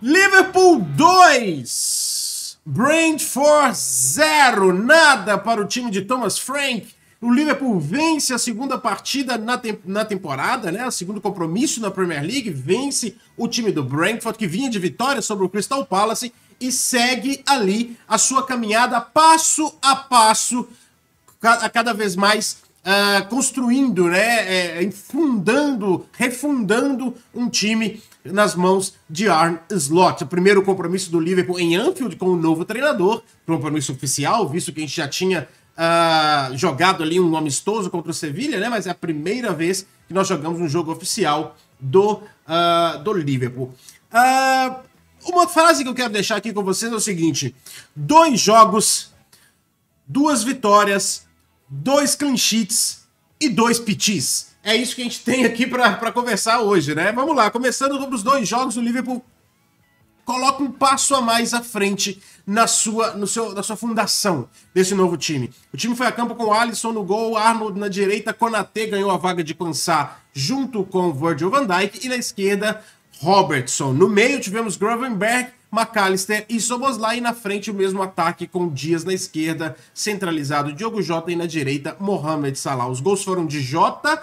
Liverpool 2, Brentford 0. Nada para o time de Thomas Frank. O Liverpool vence a segunda partida na, te na temporada, né? O segundo compromisso na Premier League. Vence o time do Brentford, que vinha de vitória sobre o Crystal Palace e segue ali a sua caminhada passo a passo, a cada vez mais uh, construindo, né, é, é fundando, refundando um time nas mãos de Arn Slot. O primeiro compromisso do Liverpool em Anfield com o novo treinador, compromisso oficial, visto que a gente já tinha uh, jogado ali um amistoso contra o Sevilha, né? Mas é a primeira vez que nós jogamos um jogo oficial do, uh, do Liverpool. Uh, uma frase que eu quero deixar aqui com vocês é o seguinte: dois jogos, duas vitórias, dois clean sheets e dois pitis é isso que a gente tem aqui para conversar hoje, né? Vamos lá, começando sobre os dois jogos, o Liverpool coloca um passo a mais à frente na sua, no seu, na sua fundação desse novo time. O time foi a campo com Alisson no gol, Arnold na direita, Konaté ganhou a vaga de Kansá junto com Virgil van Dijk e na esquerda Robertson. No meio tivemos Gravenberg, McAllister e Soboslai e na frente o mesmo ataque com Dias na esquerda, centralizado Diogo Jota e na direita Mohamed Salah. Os gols foram de Jota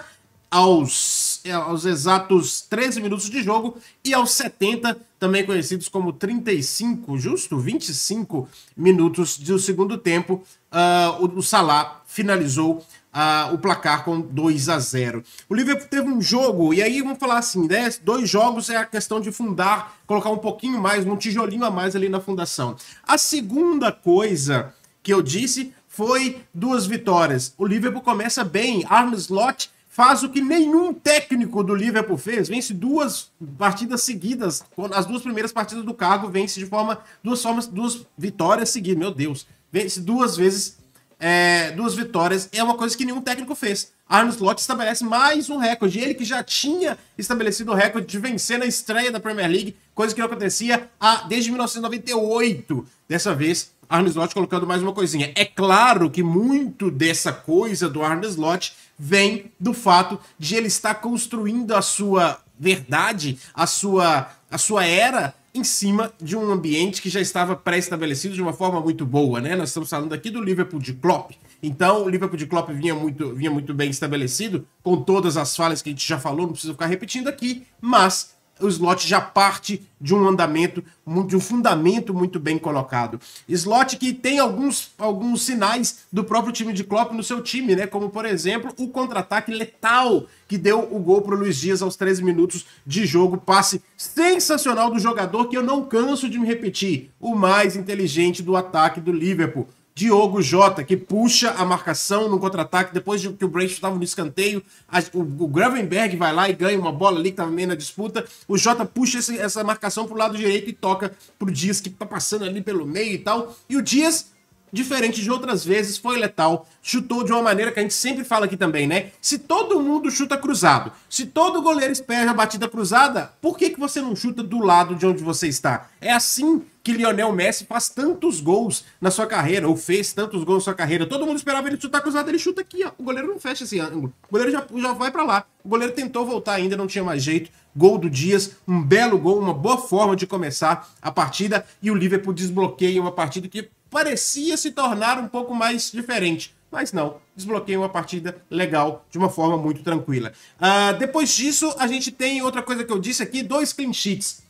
aos, aos exatos 13 minutos de jogo e aos 70, também conhecidos como 35, justo 25 minutos do segundo tempo, uh, o, o Salah finalizou uh, o placar com 2 a 0. O Liverpool teve um jogo, e aí vamos falar assim, né? Dois jogos é a questão de fundar, colocar um pouquinho mais, um tijolinho a mais ali na fundação. A segunda coisa que eu disse foi duas vitórias. O Liverpool começa bem, Arne Slot faz o que nenhum técnico do Liverpool fez, vence duas partidas seguidas, as duas primeiras partidas do cargo vence de forma duas formas duas vitórias seguidas, meu Deus, vence duas vezes é, duas vitórias é uma coisa que nenhum técnico fez. Arnold Slot estabelece mais um recorde, ele que já tinha estabelecido o recorde de vencer na estreia da Premier League, coisa que não acontecia há, desde 1998. Dessa vez Arne Slot colocando mais uma coisinha. É claro que muito dessa coisa do Arne Slot vem do fato de ele estar construindo a sua verdade, a sua, a sua era em cima de um ambiente que já estava pré-estabelecido de uma forma muito boa, né? Nós estamos falando aqui do Liverpool de Klopp. Então, o Liverpool de Klopp vinha muito, vinha muito bem estabelecido, com todas as falhas que a gente já falou, não preciso ficar repetindo aqui, mas o slot já parte de um andamento, de um fundamento muito bem colocado. Slot que tem alguns, alguns sinais do próprio time de Klopp no seu time, né? Como, por exemplo, o contra-ataque letal que deu o gol para o Luiz Dias aos 13 minutos de jogo. Passe sensacional do jogador que eu não canso de me repetir. O mais inteligente do ataque do Liverpool. Diogo Jota, que puxa a marcação no contra-ataque depois de que o Brent estava no escanteio. A, o, o, Gravenberg vai lá e ganha uma bola ali que estava meio na disputa. O Jota puxa esse, essa marcação para o lado direito e toca para o Dias, que está passando ali pelo meio e tal. E o Dias diferente de outras vezes, foi letal, chutou de uma maneira que a gente sempre fala aqui também, né? Se todo mundo chuta cruzado, se todo goleiro espera a batida cruzada, por que, que você não chuta do lado de onde você está? É assim que Lionel Messi faz tantos gols na sua carreira, ou fez tantos gols na sua carreira. Todo mundo esperava ele chutar cruzado, ele chuta aqui, ó. O goleiro não fecha esse ângulo. O goleiro já, já vai para lá. O goleiro tentou voltar ainda, não tinha mais jeito. Gol do Dias, um belo gol, uma boa forma de começar a partida. E o Liverpool desbloqueia uma partida que parecia se tornar um pouco mais diferente. Mas não, desbloqueia uma partida legal de uma forma muito tranquila. Uh, depois disso, a gente tem outra coisa que eu disse aqui: dois clean sheets.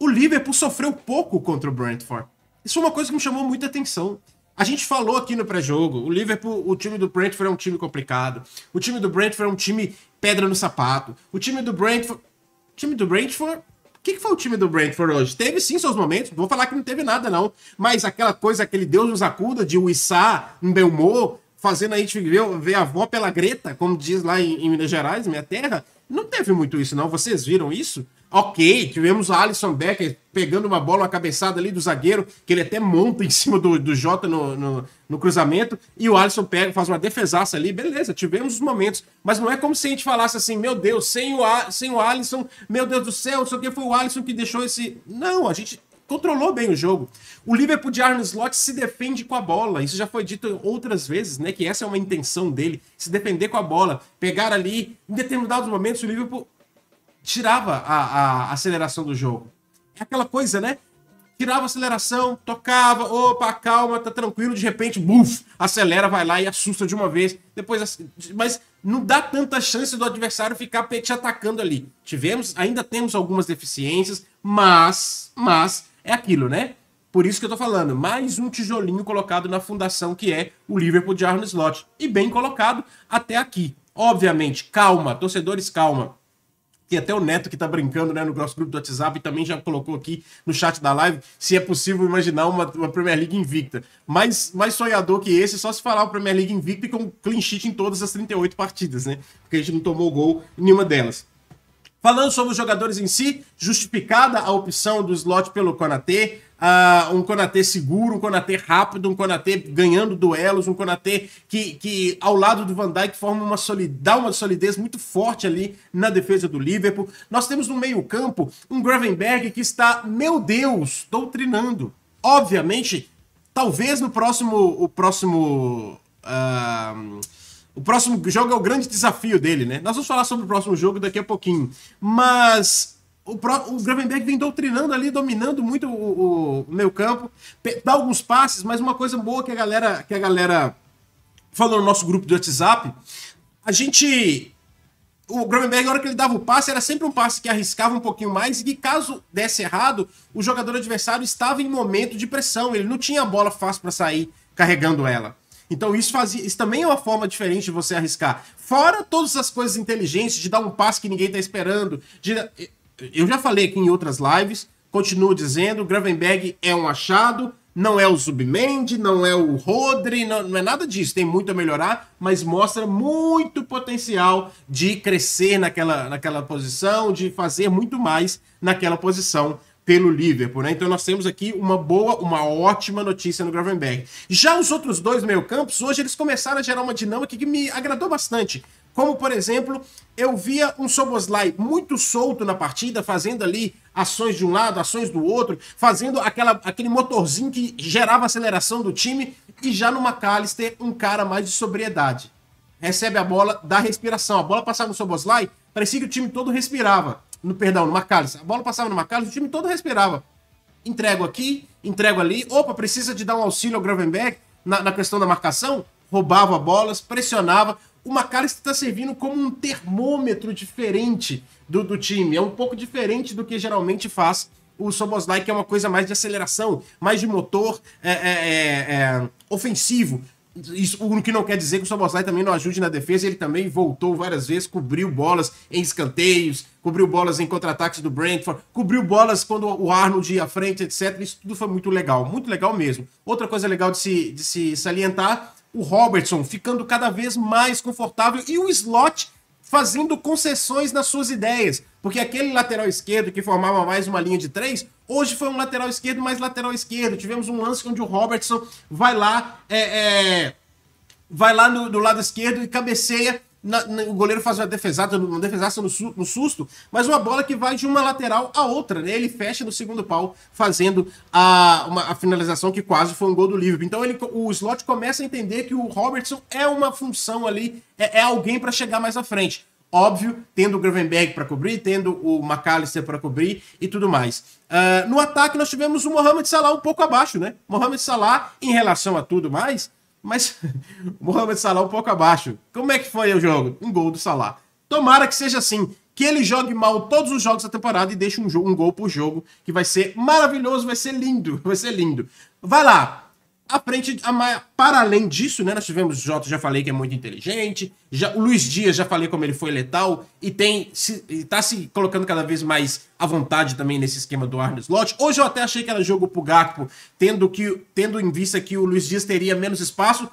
O Liverpool sofreu pouco contra o Brentford. Isso é uma coisa que me chamou muita atenção. A gente falou aqui no pré-jogo, o Liverpool, o time do Brentford é um time complicado. O time do Brentford é um time pedra no sapato. O time do Brentford, o time do Brentford que, que foi o time do Brentford hoje? Teve sim seus momentos, vou falar que não teve nada, não. Mas aquela coisa, aquele Deus nos acuda de Uissá, Belmor, fazendo a gente ver, ver a avó pela greta, como diz lá em, em Minas Gerais, minha terra. Não teve muito isso, não. Vocês viram isso? Ok, tivemos a Alisson Becker pegando uma bola, uma cabeçada ali do zagueiro, que ele até monta em cima do, do Jota no, no, no cruzamento, e o Alisson pega, faz uma defesaça ali, beleza, tivemos os momentos, mas não é como se a gente falasse assim, meu Deus, sem o, sem o Alisson, meu Deus do céu, só que foi o Alisson que deixou esse... Não, a gente controlou bem o jogo. O Liverpool de Arne Slot se defende com a bola. Isso já foi dito outras vezes, né? Que essa é uma intenção dele, se defender com a bola. Pegar ali, em determinados momentos, o Liverpool tirava a, a aceleração do jogo. É aquela coisa, né? tirava a aceleração, tocava, opa, calma, tá tranquilo, de repente, buf, acelera, vai lá e assusta de uma vez. Depois, mas não dá tanta chance do adversário ficar te atacando ali. Tivemos, ainda temos algumas deficiências, mas, mas é aquilo, né? Por isso que eu tô falando, mais um tijolinho colocado na fundação que é o Liverpool de Arno Slot. E bem colocado até aqui. Obviamente, calma, torcedores, calma tem até o Neto que tá brincando, né, no nosso grupo do WhatsApp e também já colocou aqui no chat da live se é possível imaginar uma, uma Premier League invicta. Mais, mais sonhador que esse, é só se falar o Premier League invicta e com clean sheet em todas as 38 partidas, né? Porque a gente não tomou gol em nenhuma delas. Falando sobre os jogadores em si, justificada a opção do slot pelo Konatê, uh, ah, um Konatê seguro, um Konatê rápido, um Konatê ganhando duelos, um Konatê que, que ao lado do Van Dijk forma uma solid, dá uma solidez muito forte ali na defesa do Liverpool. Nós temos no meio campo um Gravenberg que está, meu Deus, doutrinando. Obviamente, talvez no próximo, o próximo... Uh, o próximo jogo é o grande desafio dele, né? Nós vamos falar sobre o próximo jogo daqui a pouquinho. Mas o, o Gravenberg vem doutrinando ali, dominando muito o, o, o meio campo. Dá alguns passes, mas uma coisa boa que a galera, que a galera falou no nosso grupo do WhatsApp, a gente... O Gravenberg, na hora que ele dava o passe, era sempre um passe que arriscava um pouquinho mais e que, caso desse errado, o jogador adversário estava em momento de pressão. Ele não tinha a bola fácil para sair carregando ela. Então isso, fazia, isso também é uma forma diferente de você arriscar. Fora todas as coisas inteligentes, de dar um passo que ninguém está esperando. De... eu já falei aqui em outras lives, continuo dizendo, Gravenberg é um achado, não é o Submend não é o Rodri, não, não, é nada disso. Tem muito a melhorar, mas mostra muito potencial de crescer naquela, naquela posição, de fazer muito mais naquela posição pelo Liverpool, né? Então nós temos aqui uma boa, uma ótima notícia no Gravenberg. Já os outros dois meio-campos, hoje eles começaram a gerar uma dinâmica que me agradou bastante. Como, por exemplo, eu via um Soboslai muito solto na partida, fazendo ali ações de um lado, ações do outro, fazendo aquela, aquele motorzinho que gerava aceleração do time, e já no McAllister, um cara mais de sobriedade. Recebe a bola dá respiração. A bola passava no Soboslai, parecia que o time todo respirava no perdão, no Macalles. A bola passava no Macalles, o time todo respirava. Entrego aqui, entrego ali. Opa, precisa de dar um auxílio ao Gravenberg na, na questão da marcação. Roubava bolas, pressionava. O Macalles está servindo como um termômetro diferente do, do time. É um pouco diferente do que geralmente faz o Soboslai, que é uma coisa mais de aceleração, mais de motor é, é, é, é ofensivo. Isso, o que não quer dizer que o Soboslai também não ajude na defesa, ele também voltou várias vezes, cobriu bolas em escanteios, cobriu bolas em contra-ataques do Brentford, cobriu bolas quando o Arnold ia à frente, etc. Isso tudo foi muito legal, muito legal mesmo. Outra coisa legal de se, de se salientar, o Robertson ficando cada vez mais confortável e o Slot fazendo concessões nas suas ideias. Porque aquele lateral esquerdo que formava mais uma linha de três, hoje foi um lateral esquerdo mais lateral esquerdo. Tivemos um lance onde o Robertson vai lá, é, é, vai lá no, do lado esquerdo e cabeceia. Na, na, o goleiro faz uma defesada, uma defesaça no, su, no, susto, mas uma bola que vai de uma lateral à outra, né? Ele fecha no segundo pau, fazendo a, uma, a finalização que quase foi um gol do Liverpool. Então ele, o slot começa a entender que o Robertson é uma função ali, é, é alguém para chegar mais à frente óbvio, tendo o Gravenberg para cobrir, tendo o McAllister para cobrir e tudo mais. Uh, no ataque, nós tivemos o Mohamed Salah um pouco abaixo, né? Mohamed Salah em relação a tudo mais, mas Mohamed Salah um pouco abaixo. Como é que foi o jogo? Um gol do Salah. Tomara que seja assim, que ele jogue mal todos os jogos da temporada e deixe um, um gol por jogo, que vai ser maravilhoso, vai ser lindo, vai ser lindo. Vai lá, à frente, a, para além disso, né, nós tivemos o Jota, já falei que é muito inteligente, já, o Luiz Dias, já falei como ele foi letal, e tem se, tá se colocando cada vez mais à vontade também nesse esquema do Arnold Slot. Hoje eu até achei que era jogo pro Gakpo, tendo, que, tendo em vista que o Luiz Dias teria menos espaço,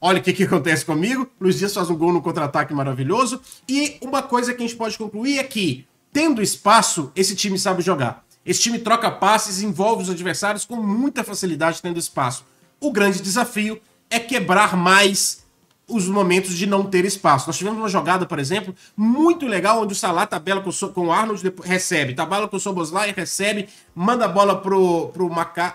Olha o que, que acontece comigo. Luiz Dias faz um gol no contra-ataque maravilhoso. E uma coisa que a gente pode concluir é que, tendo espaço, esse time sabe jogar. Esse time troca passes, envolve os adversários com muita facilidade tendo espaço. O grande desafio é quebrar mais os momentos de não ter espaço. Nós tivemos uma jogada, por exemplo, muito legal, onde o Salah tabela com, so com o Arnold, recebe, tabela com o Soboslai, recebe, manda a bola pro, pro,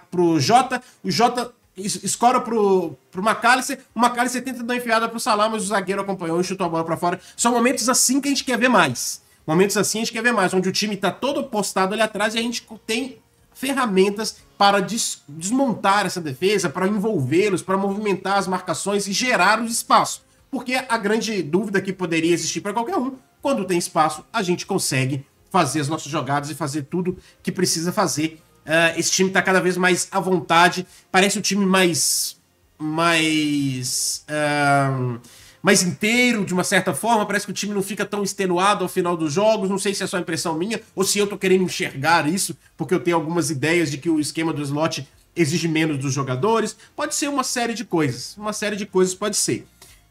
pro Jota, o Jota escora pro, pro McAllister, o McAllister tenta dar enfiada pro Salah, mas o zagueiro acompanhou e chutou a bola para fora. São momentos assim que a gente quer ver mais. Momentos assim a gente quer ver mais, onde o time tá todo postado ali atrás e a gente tem ferramentas para des desmontar essa defesa, para envolvê-los, para movimentar as marcações e gerar o espaço. Porque a grande dúvida que poderia existir para qualquer um, quando tem espaço, a gente consegue fazer as nossas jogadas e fazer tudo que precisa fazer. Uh, esse time está cada vez mais à vontade, parece o um time mais. mais. Uh mais inteiro, de uma certa forma. Parece que o time não fica tão extenuado ao final dos jogos. Não sei se é só impressão minha ou se eu tô querendo enxergar isso, porque eu tenho algumas ideias de que o esquema do slot exige menos dos jogadores. Pode ser uma série de coisas. Uma série de coisas pode ser.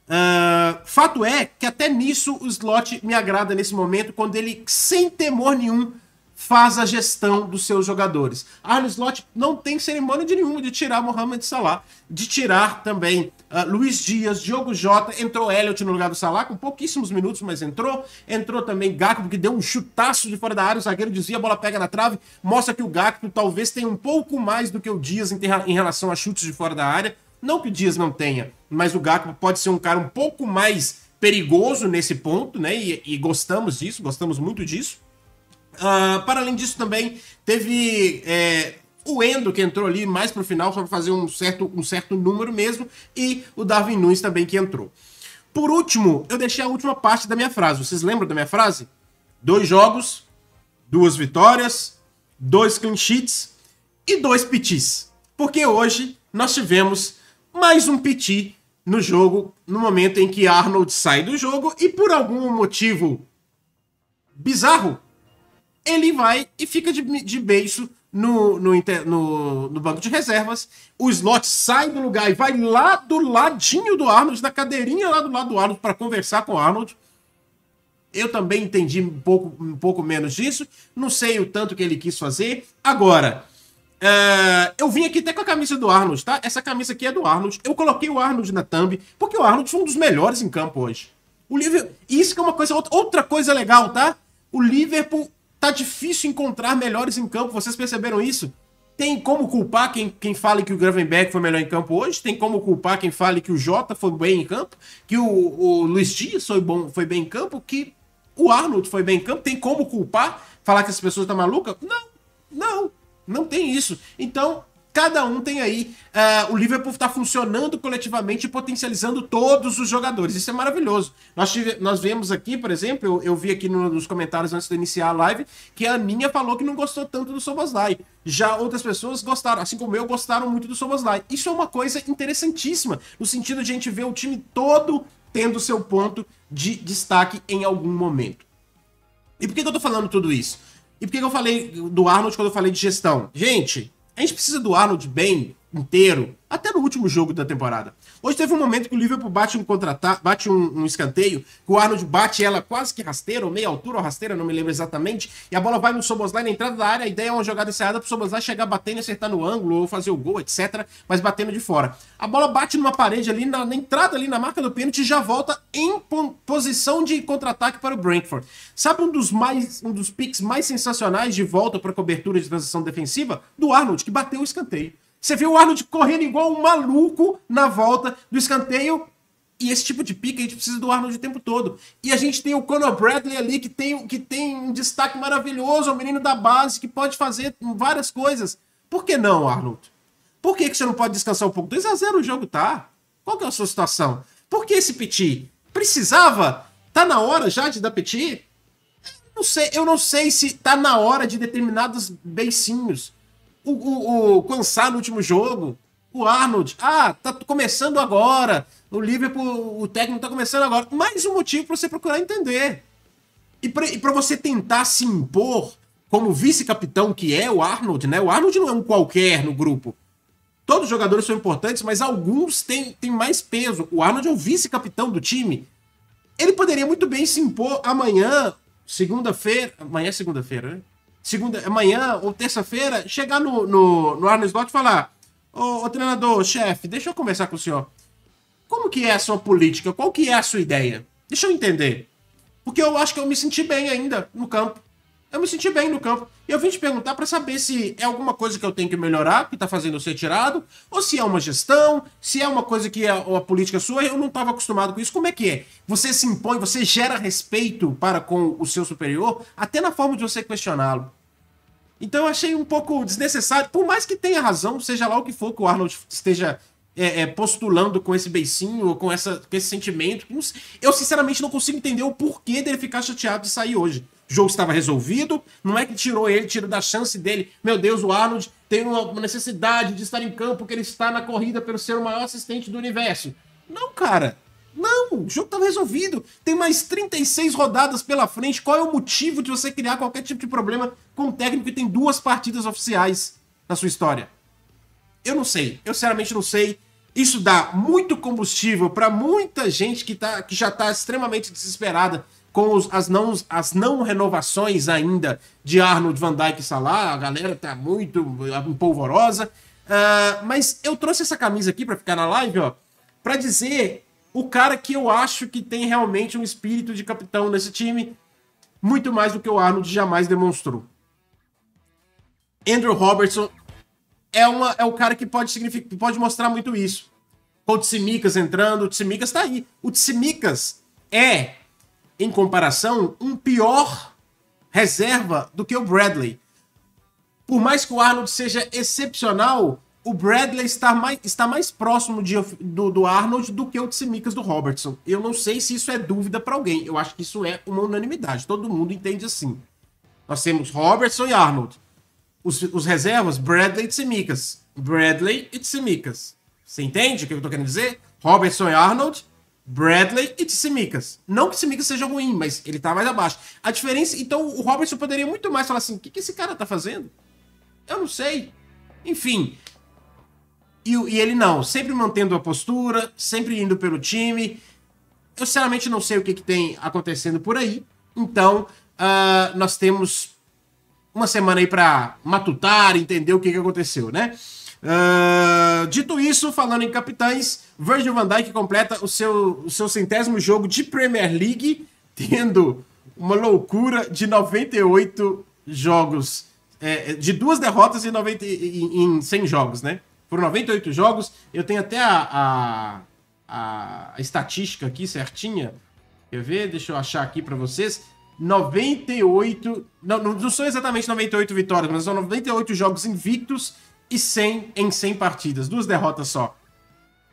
Uh, fato é que até nisso o slot me agrada nesse momento, quando ele, sem temor nenhum, faz a gestão dos seus jogadores. Arno Slot não tem cerimônia de nenhuma de tirar Mohamed Salah, de tirar também uh, Luiz Dias, Diogo Jota, entrou Elliot no lugar do Salah com pouquíssimos minutos, mas entrou. Entrou também Gakpo, que deu um chutaço de fora da área, o zagueiro dizia, a bola pega na trave, mostra que o Gakpo talvez tenha um pouco mais do que o Dias em, em relação a chutes de fora da área. Não que o Dias não tenha, mas o Gakpo pode ser um cara um pouco mais perigoso nesse ponto, né? E, e gostamos disso, gostamos muito disso. Uh, para além disso, também teve é, o Endo, que entrou ali mais para o final, só para fazer um certo, um certo número mesmo, e o Darwin Nunes também que entrou. Por último, eu deixei a última parte da minha frase. Vocês lembram da minha frase? Dois jogos, duas vitórias, dois clean sheets e dois pitis. Porque hoje nós tivemos mais um piti no jogo, no momento em que Arnold sai do jogo e por algum motivo bizarro, ele vai e fica de, de beijo no, no, no, no, banco de reservas. O slot sai do lugar e vai lá do ladinho do Arnold, na cadeirinha lá do lado do Arnold, para conversar com o Arnold. Eu também entendi um pouco, um pouco menos disso. Não sei o tanto que ele quis fazer. Agora, uh, eu vim aqui até com a camisa do Arnold, tá? Essa camisa aqui é do Arnold. Eu coloquei o Arnold na thumb, porque o Arnold foi um dos melhores em campo hoje. O Liverpool. Isso que é uma coisa. Outra coisa legal, tá? O Liverpool Tá difícil encontrar melhores em campo, vocês perceberam isso? Tem como culpar quem, quem fala que o Gravenberg foi melhor em campo hoje? Tem como culpar quem fala que o Jota foi bem em campo? Que o, o Luiz Dias foi, bom, foi bem em campo? Que o Arnold foi bem em campo? Tem como culpar? Falar que as pessoas estão tá malucas? Não, não, não tem isso. Então, cada um tem aí. Uh, o Liverpool está funcionando coletivamente e potencializando todos os jogadores. Isso é maravilhoso. Nós, tive, nós vemos aqui, por exemplo, eu, eu vi aqui no, nos comentários antes de iniciar a live, que a Aninha falou que não gostou tanto do Soboslai. Já outras pessoas gostaram, assim como eu, gostaram muito do Soboslai. Isso é uma coisa interessantíssima, no sentido de a gente ver o time todo tendo seu ponto de destaque em algum momento. E por que, que eu estou falando tudo isso? E por que, que eu falei do Arnold quando eu falei de gestão? Gente, a gente precisa do Arnold bem inteiro, até no último jogo da temporada. Hoje teve um momento que o Liverpool bate um bate um, um, escanteio, que o Arnold bate ela quase que rasteira, ou meia altura ou rasteira, não me lembro exatamente, e a bola vai no Soboslai na entrada da área, a ideia é uma jogada ensaiada pro Soboslai chegar batendo, acertar no ângulo, ou fazer o gol, etc, mas batendo de fora. A bola bate numa parede ali, na, na entrada ali, na marca do pênalti, e já volta em posição de contra-ataque para o Brentford. Sabe um dos mais, um dos piques mais sensacionais de volta para cobertura de transição defensiva? Do Arnold, que bateu o escanteio. Você viu o Arnold correndo igual um maluco na volta do escanteio. E esse tipo de pique a gente precisa do Arnold o tempo todo. E a gente tem o Conor Bradley ali, que tem, que tem um destaque maravilhoso, o é menino da base, que pode fazer várias coisas. Por que não, Arnold? Por que, que você não pode descansar um pouco? 2 a 0 o jogo tá. Qual que é a sua situação? Por que esse piti? Precisava? Tá na hora já de dar piti? Não sei, eu não sei se tá na hora de determinados beicinhos. O, o, o Kansá no último jogo, o Arnold, ah, tá começando agora. O Liverpool, o técnico tá começando agora. Mais um motivo para você procurar entender. E para você tentar se impor como vice-capitão que é o Arnold, né? O Arnold não é um qualquer no grupo. Todos os jogadores são importantes, mas alguns têm, têm mais peso. O Arnold é o vice-capitão do time. Ele poderia muito bem se impor amanhã, segunda-feira. Amanhã é segunda-feira, né? segunda, amanhã é ou terça-feira, chegar no, no, no Arno Slot e falar: ô, treinador, chefe, deixa eu conversar com o senhor. Como que é a sua política? Qual que é a sua ideia? Deixa eu entender. Porque eu acho que eu me senti bem ainda no campo. Eu me senti bem no campo. E eu vim te perguntar para saber se é alguma coisa que eu tenho que melhorar, que tá fazendo eu ser tirado, ou se é uma gestão, se é uma coisa que é uma política sua, eu não estava acostumado com isso. Como é que é? Você se impõe, você gera respeito para com o seu superior, até na forma de você questioná-lo. Então eu achei um pouco desnecessário, por mais que tenha razão, seja lá o que for que o Arnold esteja é, é, postulando com esse beicinho, com, essa, com esse sentimento. Eu sinceramente não consigo entender o porquê dele ficar chateado de sair hoje. O jogo estava resolvido, não é que tirou ele, tirou da chance dele. Meu Deus, o Arnold tem uma necessidade de estar em campo, que ele está na corrida pelo ser o maior assistente do universo. Não, cara. Não, o jogo tava tá resolvido. Tem mais 36 rodadas pela frente. Qual é o motivo de você criar qualquer tipo de problema com um técnico que tem duas partidas oficiais na sua história? Eu não sei. Eu sinceramente não sei. Isso dá muito combustível para muita gente que, tá, que já tá extremamente desesperada com os, as, não, as não renovações ainda de Arnold, Van Dijk e Salah. A galera tá muito empolvorosa. Uh, ah, mas eu trouxe essa camisa aqui para ficar na live, ó, para dizer o cara que eu acho que tem realmente um espírito de capitão nesse time, muito mais do que o Arnold jamais demonstrou. Andrew Robertson é, uma, é o cara que pode, significar, pode mostrar muito isso. Com o Tsimikas entrando, o Tsimikas tá aí. O Tsimikas é, em comparação, um pior reserva do que o Bradley. Por mais que o Arnold seja excepcional, o Bradley está mais, está mais próximo de, do, do, Arnold do que o Tsimikas do Robertson. Eu não sei se isso é dúvida para alguém. Eu acho que isso é uma unanimidade. Todo mundo entende assim. Nós temos Robertson e Arnold. Os, os reservas, Bradley e Tsimikas. Bradley e Tsimikas. Você entende o que eu estou querendo dizer? Robertson e Arnold, Bradley e Tsimikas. Não que Tsimikas seja ruim, mas ele está mais abaixo. A diferença... Então, o Robertson poderia muito mais falar assim, o que, que esse cara está fazendo? Eu não sei. Enfim, e, e ele não, sempre mantendo a postura, sempre indo pelo time. Eu sinceramente não sei o que, que tem acontecendo por aí. Então, uh, nós temos uma semana aí para matutar, entender o que, que aconteceu, né? Uh, dito isso, falando em capitães, Virgil van Dijk completa o seu, o seu centésimo jogo de Premier League, tendo uma loucura de 98 jogos, é, de duas derrotas em, 90, em, em 100 jogos, né? por 98 jogos. Eu tenho até a, a, a estatística aqui certinha. Quer ver? Deixa eu achar aqui para vocês. 98. Não, não são exatamente 98 vitórias, mas são 98 jogos invictos e 100 em 100 partidas. Duas derrotas só.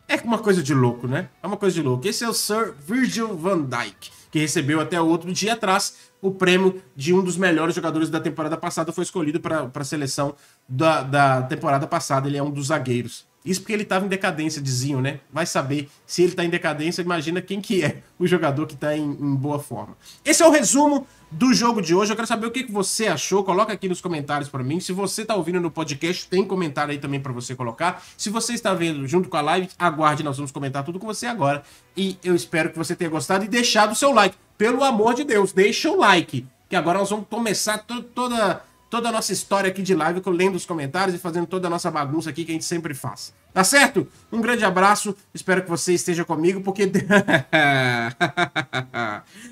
É uma coisa de louco, né? É uma coisa de louco. Esse é o Sir Virgil van Dijk que recebeu até outro dia atrás o prêmio de um dos melhores jogadores da temporada passada, foi escolhido para a seleção da, da temporada passada, ele é um dos zagueiros. Isso porque ele estava em decadência, dizinho né? Vai saber se ele está em decadência, imagina quem que é o jogador que está em, em boa forma. Esse é o resumo do jogo de hoje. Eu quero saber o que você achou. Coloca aqui nos comentários para mim. Se você está ouvindo no podcast, tem comentário aí também para você colocar. Se você está vendo junto com a live, aguarde, nós vamos comentar tudo com você agora. E eu espero que você tenha gostado e deixado o seu like. Pelo amor de Deus, deixa o like, que agora nós vamos começar to toda toda a nossa história aqui de live, lendo os comentários e fazendo toda a nossa bagunça aqui que a gente sempre faz. Tá certo? Um grande abraço, espero que você esteja comigo, porque.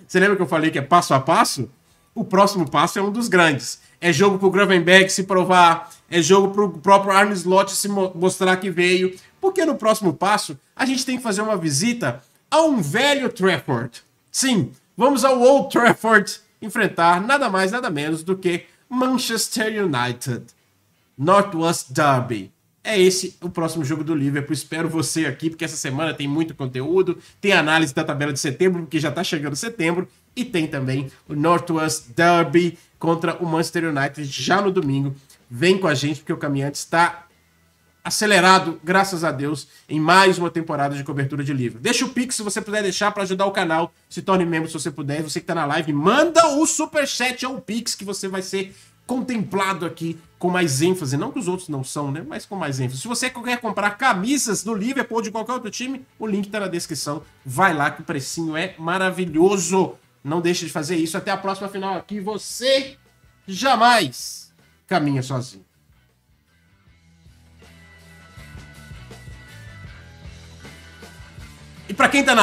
Você lembra que eu falei que é passo a passo? O próximo passo é um dos grandes. É jogo pro Gravenberg se provar, é jogo pro próprio Arne Slot se mostrar que veio. Porque no próximo passo, a gente tem que fazer uma visita a um velho Trafford. Sim, vamos ao Old Trafford enfrentar nada mais, nada menos do que Manchester United. Northwest Derby é esse o próximo jogo do Liverpool. Espero você aqui, porque essa semana tem muito conteúdo, tem análise da tabela de setembro, porque já está chegando setembro, e tem também o Northwest Derby contra o Manchester United já no domingo. Vem com a gente, porque o Caminhante está acelerado, graças a Deus, em mais uma temporada de cobertura de livro. Deixa o Pix se você puder deixar para ajudar o canal. Se torne membro se você puder. Você que está na live, manda o superchat ou o Pix que você vai ser contemplado aqui com mais ênfase. Não que os outros não são, né? Mas com mais ênfase. Se você quer comprar camisas do Liverpool ou de qualquer outro time, o link está na descrição. Vai lá que o precinho é maravilhoso. Não deixe de fazer isso. Até a próxima final aqui. Você jamais caminha sozinho. E para quem tá na